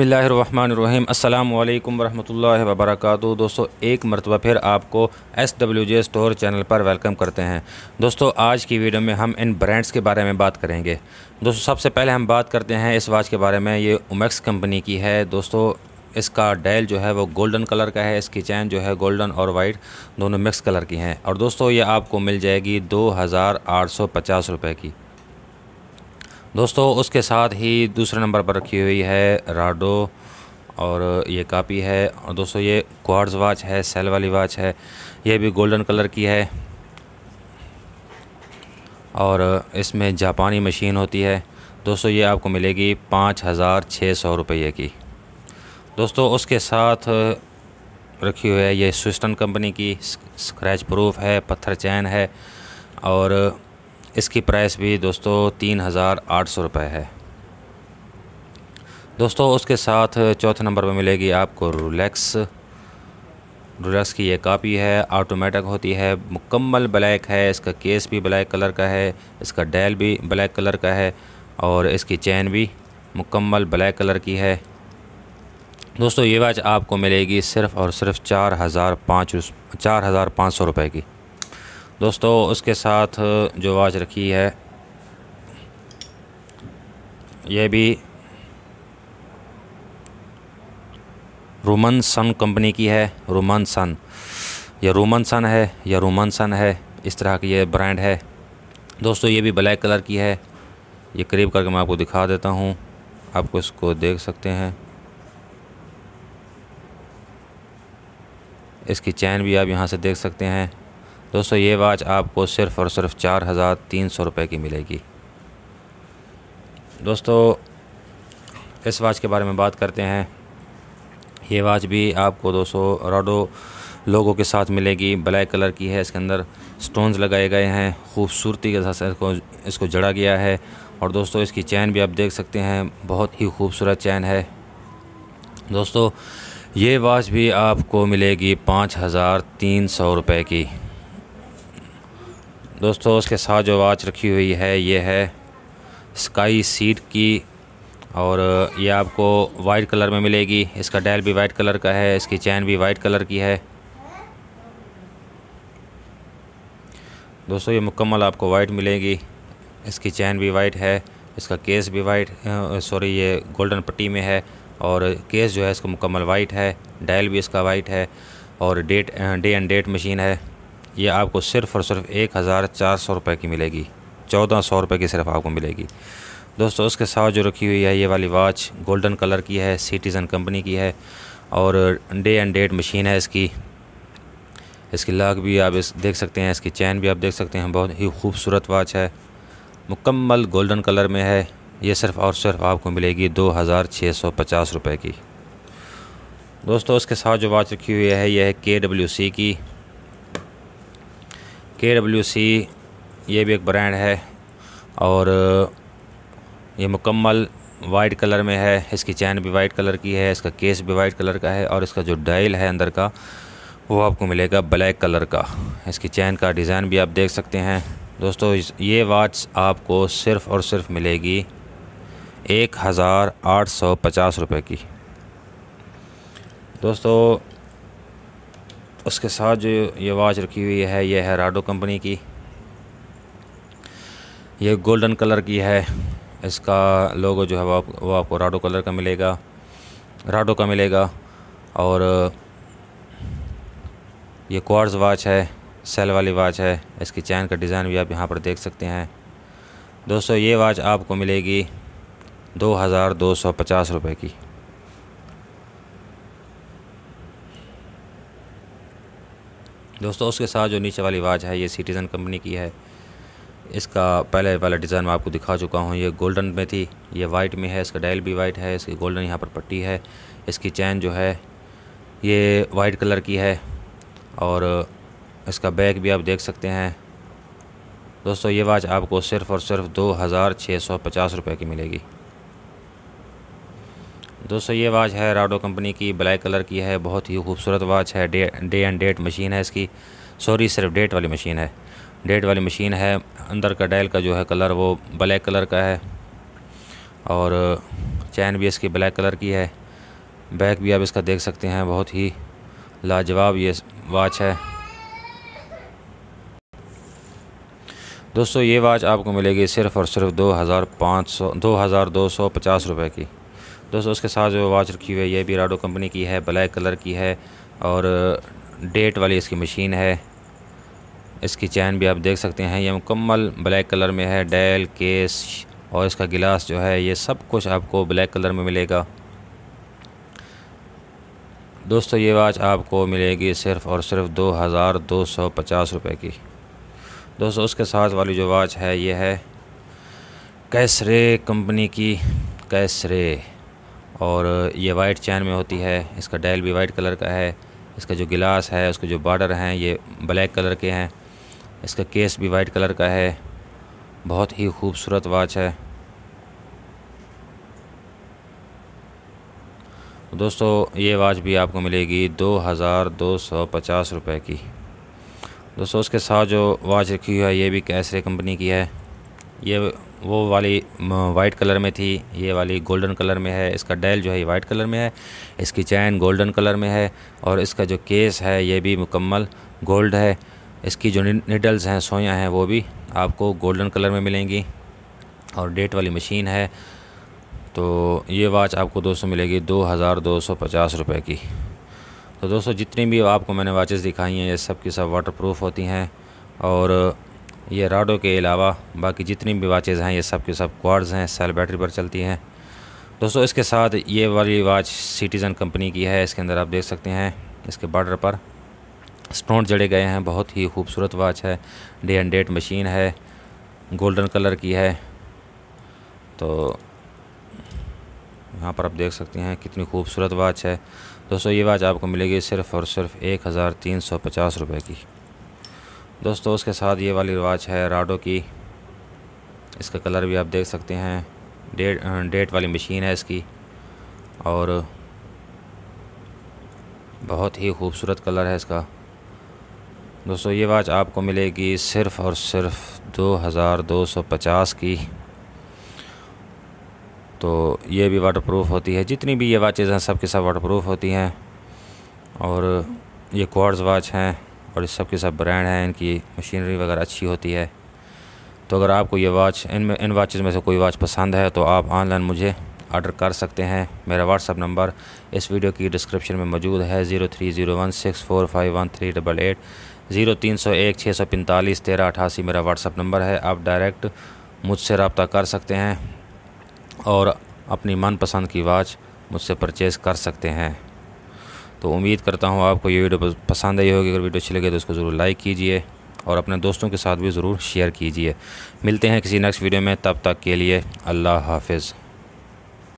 बसमीम् अल्लाम वरहमल वबरक दोस्तों एक मरतबा फिर आपको S W J store channel पर वेलकम करते हैं दोस्तों आज की वीडियो में हम इन ब्रांड्स के बारे में बात करेंगे दोस्तों सबसे पहले हम बात करते हैं इस वॉच के बारे में ये उमेक्स कंपनी की है दोस्तों इसका डायल जो है वो गोल्डन कलर का है इसकी चैन जो है गोल्डन और वाइट दोनों मिक्स कलर की हैं और दोस्तों ये आपको मिल जाएगी दो हज़ार आठ सौ पचास रुपये की दोस्तों उसके साथ ही दूसरे नंबर पर रखी हुई है राडो और ये कापी है और दोस्तों ये क्वार्ट्ज वाच है सेल वाली वाच है ये भी गोल्डन कलर की है और इसमें जापानी मशीन होती है दोस्तों ये आपको मिलेगी पाँच हज़ार छः सौ रुपये की दोस्तों उसके साथ रखी हुई है ये स्विस्टन कंपनी की स्क्रैच प्रूफ है पत्थर चैन है और इसकी प्राइस भी दोस्तों तीन हज़ार आठ सौ रुपये है दोस्तों उसके साथ चौथे नंबर पर मिलेगी आपको रोलेक्स रोलेक्स की ये कापी है ऑटोमेटिक होती है मुकम्मल ब्लैक है इसका केस भी ब्लैक कलर का है इसका डैल भी ब्लैक कलर का है और इसकी चैन भी मुकम्मल ब्लैक कलर की है दोस्तों ये वॉच आपको मिलेगी सिर्फ़ और सिर्फ चार हज़ार पाँच चार हज़ार पाँच सौ रुपये की दोस्तों उसके साथ जो वॉच रखी है यह भी रोमन सन कंपनी की है रोमन सन या रोमन सन है या रोमन सन है इस तरह की ये ब्रांड है दोस्तों ये भी ब्लैक कलर की है ये करीब करके मैं आपको दिखा देता हूँ आपको इसको देख सकते हैं इसकी चैन भी आप यहाँ से देख सकते हैं दोस्तों ये वाच आपको सिर्फ़ और सिर्फ चार हज़ार तीन सौ रुपये की मिलेगी दोस्तों इस वाच के बारे में बात करते हैं ये वाच भी आपको दोस्तों रोडो लोगों के साथ मिलेगी ब्लैक कलर की है इसके अंदर स्टोन्स लगाए गए हैं खूबसूरती के साथ इसको इसको जड़ा गया है और दोस्तों इसकी चैन भी आप देख सकते हैं बहुत ही खूबसूरत चैन है दोस्तों ये वाच भी आपको मिलेगी पाँच हज़ार तीन सौ रुपये की दोस्तों उसके साथ जो वॉच रखी हुई है ये है स्काई सीट की और ये आपको वाइट कलर में मिलेगी इसका डायल भी वाइट कलर का है इसकी चैन भी वाइट कलर की है दोस्तों ये मुकम्मल आपको वाइट मिलेगी इसकी चैन भी वाइट है इसका केस भी वाइट सॉरी ये गोल्डन पट्टी में है और केस जो है इसका मुकम्मल वाइट है डायल भी इसका वाइट है और date day and date machine है ये आपको सिर्फ और सिर्फ एक हज़ार चार सौ रुपये की मिलेगी चौदह सौ रुपये की सिर्फ आपको मिलेगी दोस्तों उसके साथ जो रखी हुई है ये वाली वाच गोल्डन कलर की है सिटीज़न कंपनी की है और डे एंड डेट मशीन है इसकी इसकी लाख भी आप इस देख सकते हैं इसकी चैन भी आप देख सकते हैं बहुत ही खूबसूरत वाच है मुकम्मल गोल्डन कलर में है ये सिर्फ़ और सिर्फ आपको मिलेगी दो हज़ार छः सौ पचास रुपये की दोस्तों उसके साथ जो वाच रखी हुई है यह है के डब्ल्यू सी की के डब्ल्यू सी ये भी एक ब्रांड है और ये मुकम्मल वाइट कलर में है इसकी चैन भी वाइट कलर की है इसका केस भी वाइट कलर का है और इसका जो डायल है अंदर का वो आपको मिलेगा ब्लैक कलर का इसकी चैन का डिज़ाइन भी आप देख सकते हैं दोस्तों ये वॉच आपको सिर्फ़ और सिर्फ मिलेगी एक हज़ार आठ सौ पचास रुपये की दोस्तों उसके साथ जो ये वॉच रखी हुई है ये है राडो कंपनी की ये गोल्डन कलर की है इसका लोगो जो है वो, आप, वो आपको राडो कलर का मिलेगा राडो का मिलेगा और ये क्वार्स वॉच है सेल वाली वॉच है इसकी चैन का डिज़ाइन भी आप यहाँ पर देख सकते हैं दोस्तों ये वॉच आपको मिलेगी दो हज़ार दो सौ पचास रुपये की दोस्तों उसके साथ जो नीचे वाली वाच है ये सिटीज़न कंपनी की है इसका पहले वाला डिज़ाइन मैं आपको दिखा चुका हूँ ये गोल्डन में थी ये वाइट में है इसका डायल भी वाइट है इसकी गोल्डन यहाँ पर पट्टी है इसकी चैन जो है ये वाइट कलर की है और इसका बैग भी आप देख सकते हैं दोस्तों ये वाच आपको सिर्फ़ और सिर्फ दो हज़ार छः सौ पचास रुपये की मिलेगी दोस्तों ये वाच है राडो कंपनी की ब्लैक कलर की है बहुत ही खूबसूरत वाच है day day and date machine है इसकी सॉरी सिर्फ डेट वाली मशीन है डेट वाली मशीन है अंदर का डायल का जो है कलर वो ब्लैक कलर का है और चैन भी इसकी ब्लैक कलर की है बैक भी आप इसका देख सकते हैं बहुत ही लाजवाब ये वाच है दोस्तों ये वाच आपको मिलेगी सिर्फ़ और सिर्फ दो हज़ार पाँच सौ दो हज़ार दो सौ पचास रुपये की दोस्तों उसके साथ जो वॉच रखी हुई है ये भी राडो कंपनी की है ब्लैक कलर की है और डेट वाली इसकी मशीन है इसकी चैन भी आप देख सकते हैं ये मुकम्मल ब्लैक कलर में है डैल केस और इसका गिलास जो है ये सब कुछ आपको ब्लैक कलर में मिलेगा दोस्तों ये वॉच आपको मिलेगी सिर्फ और सिर्फ दो हज़ार दो सौ पचास रुपये की दोस्तों उसके साथ वाली जो वॉच है ये है कैसरे कंपनी की कैसरे और ये वाइट चैन में होती है इसका डायल भी वाइट कलर का है इसका जो गिलास है उसके जो बॉर्डर हैं ये ब्लैक कलर के हैं इसका केस भी वाइट कलर का है बहुत ही खूबसूरत वाच है तो दोस्तों ये वाच भी आपको मिलेगी दो हज़ार दो सौ पचास रुपये की दोस्तों उसके साथ जो वाच रखी हुई है ये भी कैसरे कंपनी की है ये वो वाली वाइट कलर में थी ये वाली गोल्डन कलर में है इसका डैल जो है ये वाइट कलर में है इसकी चैन गोल्डन कलर में है और इसका जो केस है ये भी मुकम्मल गोल्ड है इसकी जो निडल्स हैं सोया हैं वो भी आपको गोल्डन कलर में मिलेंगी और डेट वाली मशीन है तो ये वाच आपको दोस्तों मिलेगी दो हज़ार दो सौ पचास रुपये की तो दोस्तों जितनी भी आपको मैंने वाचेस दिखाई हैं ये सब की सब वाटर प्रूफ होती हैं और ये राडो के अलावा बाकी जितनी भी वाचेज़ हैं ये सब के सब क्वार्स हैं सेल बैटरी पर चलती हैं दोस्तों इसके साथ ये वाली वाच सिटीज़न कंपनी की है इसके अंदर आप देख सकते हैं इसके बॉर्डर पर स्टोन जड़े गए हैं बहुत ही खूबसूरत वाच है डे एंड डेट मशीन है गोल्डन कलर की है तो यहाँ पर आप देख सकते हैं कितनी खूबसूरत वाच है दोस्तों ये वाच आपको मिलेगी सिर्फ़ और सिर्फ एक हज़ार तीन सौ पचास रुपये की दोस्तों उसके साथ ये वाली वॉच है राडो की इसका कलर भी आप देख सकते हैं डेट डेट वाली मशीन है इसकी और बहुत ही खूबसूरत कलर है इसका दोस्तों ये वाच आपको मिलेगी सिर्फ़ और सिर्फ दो हज़ार दो सौ पचास की तो ये भी वाटर प्रूफ होती है जितनी भी ये वाचेज़ हैं सब के सब वाटर प्रूफ होती हैं और ये क्वार्ट्ज़ वाच हैं और इस सब के सब ब्रांड हैं इनकी मशीनरी वगैरह अच्छी होती है तो अगर आपको ये वॉच इन में इन वॉचेज़ में से कोई वॉच पसंद है तो आप ऑनलाइन मुझे ऑर्डर कर सकते हैं मेरा व्हाट्सअप नंबर इस वीडियो की डिस्क्रिप्शन में मौजूद है zero three zero one six four five one three double eight zero तीन सौ एक छः सौ पैंतालीस तेरह अठासी मेरा व्हाट्सअप नंबर है आप डायरेक्ट मुझसे रबता कर सकते हैं और अपनी मनपसंद की वॉच मुझसे परचेज़ कर सकते हैं तो उम्मीद करता हूँ आपको ये वीडियो पसंद आई होगी अगर वीडियो अच्छी लगे तो उसको ज़रूर लाइक कीजिए और अपने दोस्तों के साथ भी ज़रूर शेयर कीजिए मिलते हैं किसी नेक्स्ट वीडियो में तब तक के लिए अल्लाह हाफिज़